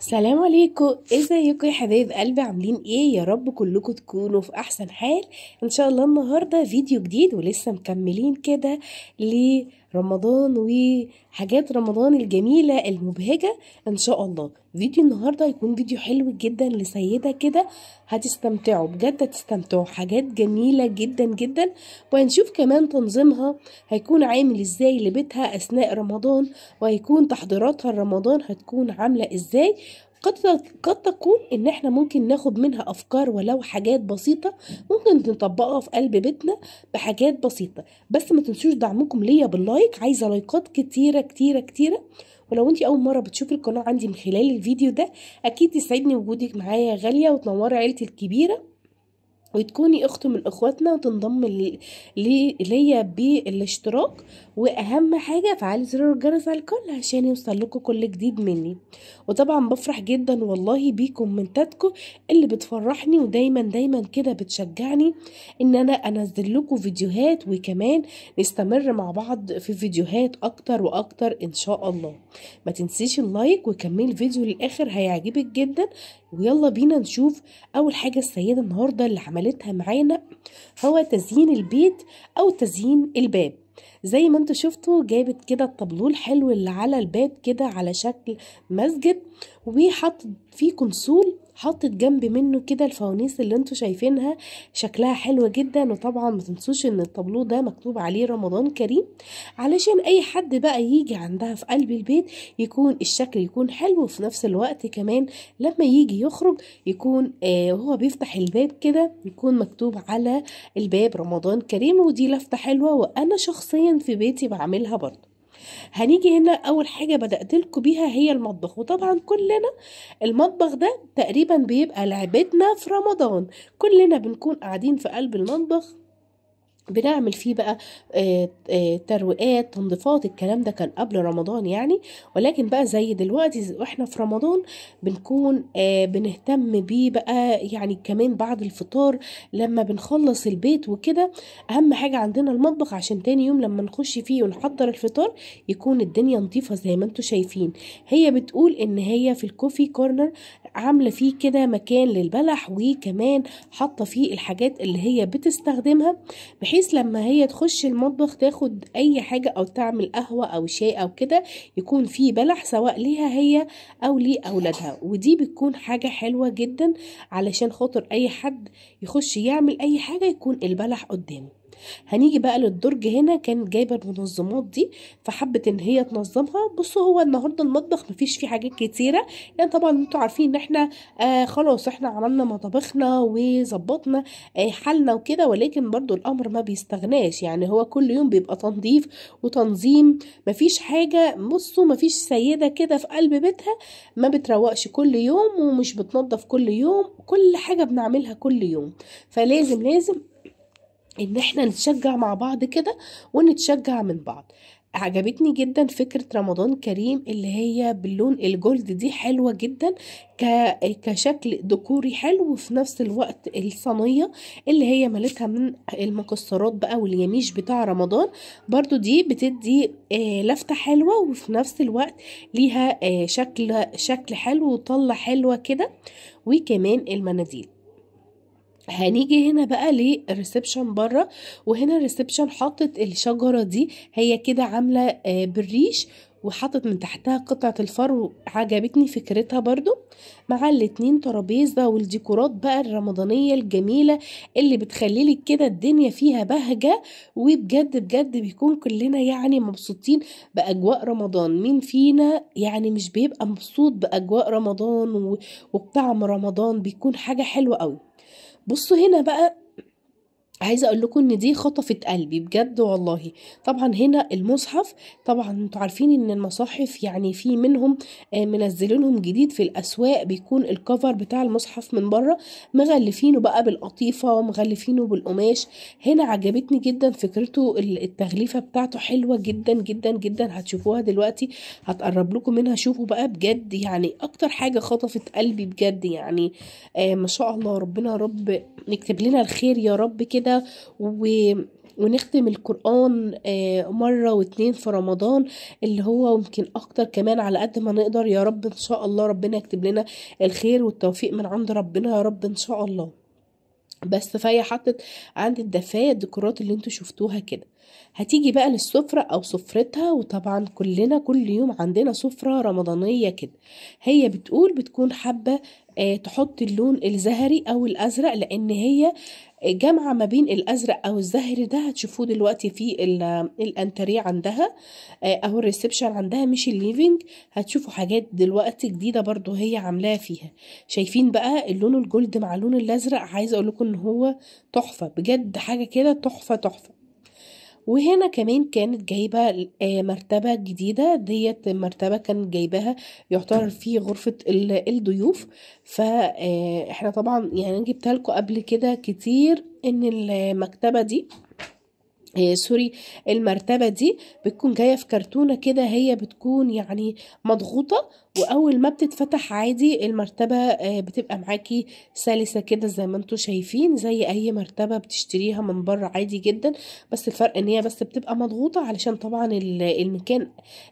سلام عليكم ازيكم يا حبايب قلبي عاملين ايه يا رب كلكم تكونوا في احسن حال ان شاء الله النهارده فيديو جديد ولسه مكملين كده رمضان وحاجات رمضان الجميلة المبهجة إن شاء الله فيديو النهاردة هيكون فيديو حلو جدا لسيدة كده هتستمتعوا بجد هتستمتعوا حاجات جميلة جدا جدا وهنشوف كمان تنظيمها هيكون عامل ازاي لبيتها أثناء رمضان وهيكون تحضيراتها لرمضان هتكون عاملة ازاي قد قد تكون ان احنا ممكن ناخد منها افكار ولو حاجات بسيطه ممكن نطبقها في قلب بيتنا بحاجات بسيطه بس ما تنسوش دعمكم ليا باللايك عايزه لايكات كتيره كتيره كتيره ولو انت اول مره بتشوفي القناه عندي من خلال الفيديو ده اكيد يسعدني وجودك معايا غاليه وتنوري عيلتي الكبيره وتكوني اخت من اخواتنا وتنضم ليا لي بالاشتراك واهم حاجه فعلي زر الجرس على الكل عشان يوصل لكم كل جديد مني وطبعا بفرح جدا والله بكومنتاتكم اللي بتفرحني ودايما دايما كده بتشجعني ان انا انزل لكم فيديوهات وكمان نستمر مع بعض في فيديوهات اكتر واكتر ان شاء الله ما تنسيش اللايك وكملي الفيديو للاخر هيعجبك جدا ويلا بينا نشوف اول حاجه السيده النهارده اللي عملتها معانا هو تزيين البيت أو تزيين الباب زي ما انتوا شفتوا جابت كده الطبلول حلو اللي على الباب كده على شكل مسجد وحطت فيه كنسول حطت جنب منه كده الفوانيس اللي انتوا شايفينها شكلها حلو جدا وطبعا ما تنسوش ان الطابلو ده مكتوب عليه رمضان كريم علشان اي حد بقى يجي عندها في قلب البيت يكون الشكل يكون حلو وفي نفس الوقت كمان لما يجي يخرج يكون آه هو بيفتح الباب كده يكون مكتوب على الباب رمضان كريم ودي لفته حلوه وانا شخصيا في بيتي بعملها برضه هنيجي هنا اول حاجه بدات لكم بيها هي المطبخ وطبعا كلنا المطبخ ده تقريبا بيبقى لعبتنا في رمضان كلنا بنكون قاعدين في قلب المطبخ بنعمل فيه بقى آه، آه، ترويقات تنظيفات الكلام ده كان قبل رمضان يعني ولكن بقى زي دلوقتي واحنا في رمضان بنكون آه، بنهتم بيه بقى يعني كمان بعد الفطار لما بنخلص البيت وكده اهم حاجة عندنا المطبخ عشان تاني يوم لما نخش فيه ونحضر الفطار يكون الدنيا نظيفة زي ما انتم شايفين هي بتقول ان هي في الكوفي كورنر عاملة فيه كده مكان للبلح وكمان حاطة فيه الحاجات اللي هي بتستخدمها بحيث بحيث لما هي تخش المطبخ تاخد اي حاجة او تعمل قهوة او شاي او كده يكون في بلح سواء ليها هي او لي اولادها ودي بتكون حاجة حلوة جدا علشان خاطر اي حد يخش يعمل اي حاجة يكون البلح قدامه هنيجي بقى للدرج هنا كانت جايبه المنظمات دي فحبت ان هي تنظمها بصوا هو النهارده المطبخ مفيش فيه حاجات كتيره يعني طبعا انتوا عارفين ان احنا آه خلاص احنا عملنا مطابخنا وظبطنا آه حالنا وكده ولكن برضو الامر ما بيستغناش يعني هو كل يوم بيبقى تنظيف وتنظيم مفيش حاجه بصوا مفيش سيده كده في قلب بيتها ما بتروقش كل يوم ومش بتنظف كل يوم كل حاجه بنعملها كل يوم فلازم لازم ان احنا نتشجع مع بعض كده ونتشجع من بعض عجبتني جدا فكرة رمضان كريم اللي هي باللون الجولد دي حلوة جدا كشكل ديكوري حلو وفي نفس الوقت الصينية اللي هي مالتها من المكسرات بقى واليميش بتاع رمضان برضو دي بتدي آه، لفتة حلوة وفي نفس الوقت ليها آه، شكل شكل حلو وطلة حلوة كده وكمان المناديل هنيجي هنا بقى للريسبشن بره وهنا الريسبشن حاطط الشجره دي هي كده عامله آه، بالريش وحاطط من تحتها قطعة الفرو عجبتني فكرتها برضو مع الاتنين ترابيزة والديكورات بقى الرمضانية الجميلة اللي بتخليلك كده الدنيا فيها بهجة وبجد بجد بيكون كلنا يعني مبسوطين بأجواء رمضان مين فينا يعني مش بيبقى مبسوط بأجواء رمضان وبطعم رمضان بيكون حاجة حلوة قوي بصوا هنا بقى عايزه اقول لكم ان دي خطفت قلبي بجد والله طبعا هنا المصحف طبعا انتوا عارفين ان المصاحف يعني في منهم آه، منزلينهم جديد في الاسواق بيكون الكفر بتاع المصحف من بره مغلفينه بقى بالقطيفه ومغلفينه بالقماش هنا عجبتني جدا فكرته التغليفه بتاعته حلوه جدا جدا جدا هتشوفوها دلوقتي هتقرب لكم منها شوفوا بقى بجد يعني اكتر حاجه خطفت قلبي بجد يعني آه، ما شاء الله ربنا رب نكتب لنا الخير يا رب كده كده و ونختم القرآن آه، مرة واتنين في رمضان اللي هو ممكن أكتر كمان على قد ما نقدر يا رب إن شاء الله ربنا يكتب لنا الخير والتوفيق من عند ربنا يا رب إن شاء الله بس فهي حطت عند الدفاية الديكورات اللي انتوا شفتوها كده هتيجي بقى للسفرة أو سفرتها وطبعا كلنا كل يوم عندنا سفرة رمضانية كده هي بتقول بتكون حابة آه، تحط اللون الزهري أو الأزرق لأن هي جامعة ما بين الأزرق أو الزهري ده هتشوفوه دلوقتي في الأنتريه عندها آه، أو الريسبشن عندها مش الليفينج هتشوفوا حاجات دلوقتي جديدة برضو هي عاملاها فيها شايفين بقى اللون الجولد مع اللون الأزرق عايزة أقول لكم إن هو تحفة بجد حاجة كده تحفة تحفة وهنا كمان كانت جايبة آه، مرتبة جديدة ديت مرتبة كانت جايباها يعتبر في غرفة الضيوف فاحنا آه، طبعا يعني جبتها لكم قبل كده كتير ان المكتبة دي آه، سوري المرتبة دي بتكون جاية في كرتونة كده هي بتكون يعني مضغوطة وأول ما بتتفتح عادي المرتبة آه، بتبقى معاكي سلسة كده زي ما انتوا شايفين زي أي مرتبة بتشتريها من بره عادي جدا بس الفرق ان هي بس بتبقى مضغوطة علشان طبعا المكان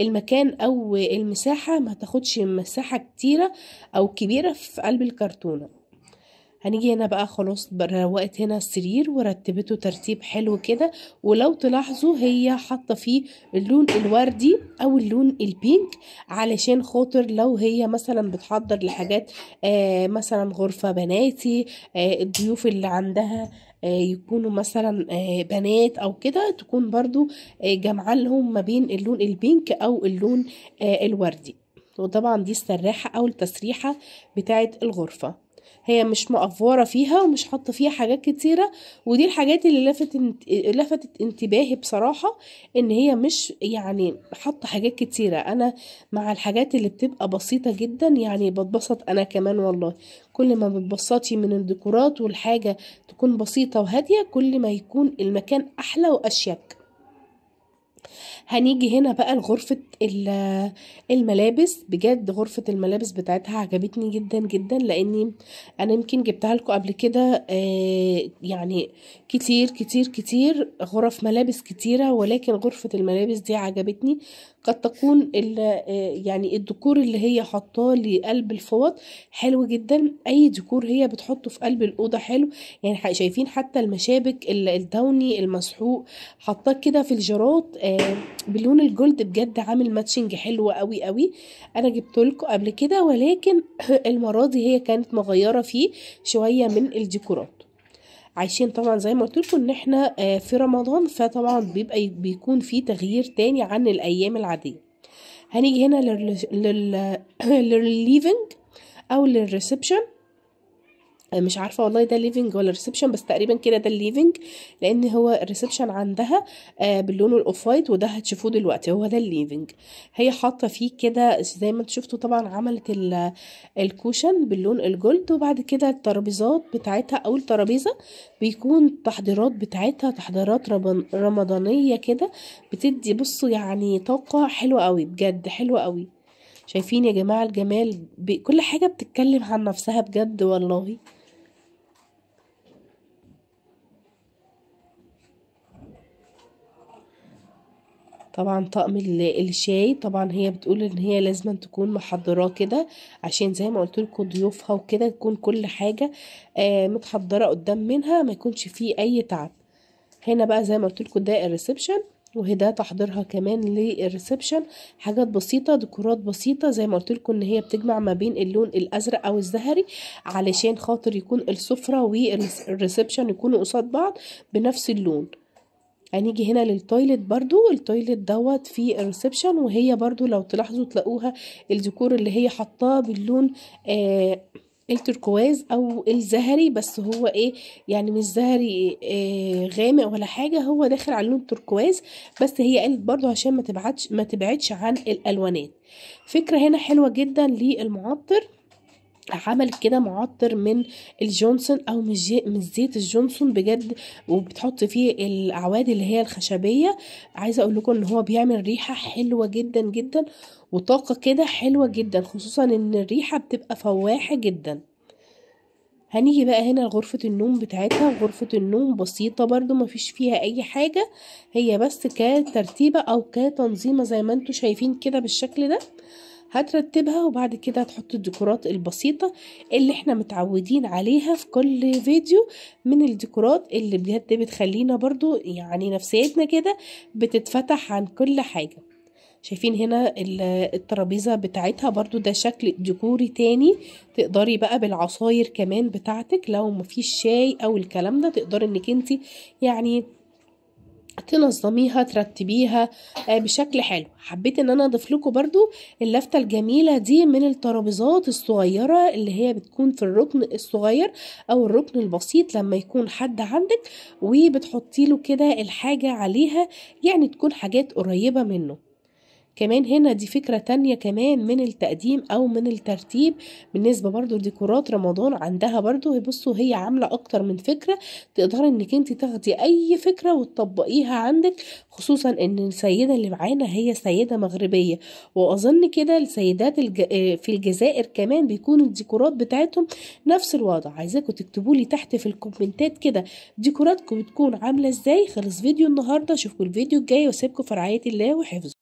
المكان أو المساحة ما تاخدش مساحة كتيرة أو كبيرة في قلب الكرتونة هنيجي هنا بقى خلاص روقت هنا السرير ورتبته ترتيب حلو كده ولو تلاحظوا هي حاطه فيه اللون الوردي او اللون البينك علشان خاطر لو هي مثلا بتحضر لحاجات آه مثلا غرفه بناتي آه الضيوف اللي عندها آه، يكونوا مثلا آه، بنات او كده تكون برضو آه، جامعه لهم ما بين اللون البينك او اللون الوردي وطبعا دي السراحه او التسريحه بتاعه الغرفه هي مش مقفوره فيها ومش حاطه فيها حاجات كتيره ودي الحاجات اللي لفت لفتت انتباهي بصراحه ان هي مش يعني حاطه حاجات كتيره انا مع الحاجات اللي بتبقى بسيطه جدا يعني بتبسط انا كمان والله كل ما بتبسطي من الديكورات والحاجه تكون بسيطه وهاديه كل ما يكون المكان احلى واشيك هنيجي هنا بقى لغرفة الملابس بجد غرفة الملابس بتاعتها عجبتني جدا جدا لاني انا يمكن جبتها لكم قبل كده آه، يعني كتير كتير كتير غرف ملابس كتيرة ولكن غرفة الملابس دي عجبتني قد تكون آه، يعني الديكور اللي هي حطاه لقلب الفوط حلو جدا اي ديكور هي بتحطه في قلب الاوضه حلو يعني شايفين حتى المشابك الداوني المسحوق حطاه كده في الجراد باللون الجولد بجد عامل ماتشنج حلو قوي قوي انا جبت لكم قبل كده ولكن المره دي هي كانت مغيره فيه شويه من الديكورات عايشين طبعا زي ما قلت لكم ان احنا آه، في رمضان فطبعا بيبقى بيكون في تغيير تاني عن الايام العاديه هنيجي هنا للريليفنج او للريسبشن مش عارفه والله ده ليفينج ولا ريسبشن بس تقريبا كده ده الليفينج لان هو الريسبشن عندها آه، باللون الاوف وايت وده هتشوفوه دلوقتي هو ده الليفينج هي حاطه فيه كده زي ما انتوا شفتوا طبعا عملت الكوشن باللون الجولد وبعد كده الترابيزات بتاعتها او الترابيزه بيكون تحضيرات بتاعتها تحضيرات رمضانيه كده بتدي بصوا يعني طاقه حلوه قوي بجد حلوه قوي شايفين يا جماعه الجمال كل حاجه بتتكلم عن نفسها بجد والله طبعا طقم الشاي طبعا هي بتقول ان هي لازم تكون محضراه كده عشان زي ما قلت لكم ضيوفها وكده تكون كل حاجه آه متحضره قدام منها ما يكونش فيه اي تعب هنا بقى زي ما قلت لكم ده الريسبشن وهي ده تحضيرها كمان للريسبشن حاجات بسيطة ديكورات بسيطة زي ما قلت لكم ان هي بتجمع ما بين اللون الازرق او الزهري علشان خاطر يكون السفرة والريسبشن يكونوا قصاد بعض بنفس اللون هنيجي هنا للتويلت برضو التويلت دوت في الريسبشن وهي برضو لو تلاحظوا تلاقوها الديكور اللي هي حطاه باللون آه التركواز او الزهري بس هو ايه يعني مش زهري آه غامق ولا حاجه هو داخل على اللون التركواز بس هي قالت برضو عشان ما تبعدش ما تبعدش عن الالوانات فكره هنا حلوه جدا للمعطر عمل كده معطر من الجونسون او من زيت الجونسون بجد وبتحط فيه الاعواد اللي هي الخشبيه عايزه اقول لكم ان هو بيعمل ريحه حلوه جدا جدا وطاقه كده حلوه جدا خصوصا ان الريحه بتبقى فواحه جدا هنيجي بقى هنا لغرفة النوم بتاعتها غرفة النوم بسيطة برضو مفيش فيها اي حاجة هي بس كترتيبة او كتنظيمة زي ما انتوا شايفين كده بالشكل ده هترتبها وبعد كده هتحط الديكورات البسيطة اللي احنا متعودين عليها في كل فيديو من الديكورات اللي بجد بتخلينا برضو يعني نفسيتنا كده بتتفتح عن كل حاجة شايفين هنا الترابيزة بتاعتها برضو ده شكل ديكوري تاني تقدري بقى بالعصاير كمان بتاعتك لو مفيش شاي او الكلام ده تقدري انك انت يعني تنظميها ترتبيها آه، بشكل حلو حبيت ان انا اضيف لكم برضو اللفته الجميله دي من الترابيزات الصغيره اللي هي بتكون في الركن الصغير او الركن البسيط لما يكون حد عندك وبتحطي له كده الحاجه عليها يعني تكون حاجات قريبه منه كمان هنا دي فكرة تانية كمان من التقديم او من الترتيب بالنسبة برضو لديكورات رمضان عندها برضو بصوا هي عاملة اكتر من فكرة تقدري انك انت تاخدي اي فكرة وتطبقيها عندك خصوصا ان السيدة اللي معانا هي سيدة مغربية واظن كده السيدات الج... آه، في الجزائر كمان بيكون الديكورات بتاعتهم نفس الوضع عايزاكم تكتبوا لي تحت في الكومنتات كده ديكوراتكم بتكون عاملة ازاي خلص فيديو النهاردة اشوفكم الفيديو الجاي واسيبكم في رعاية الله وحفظه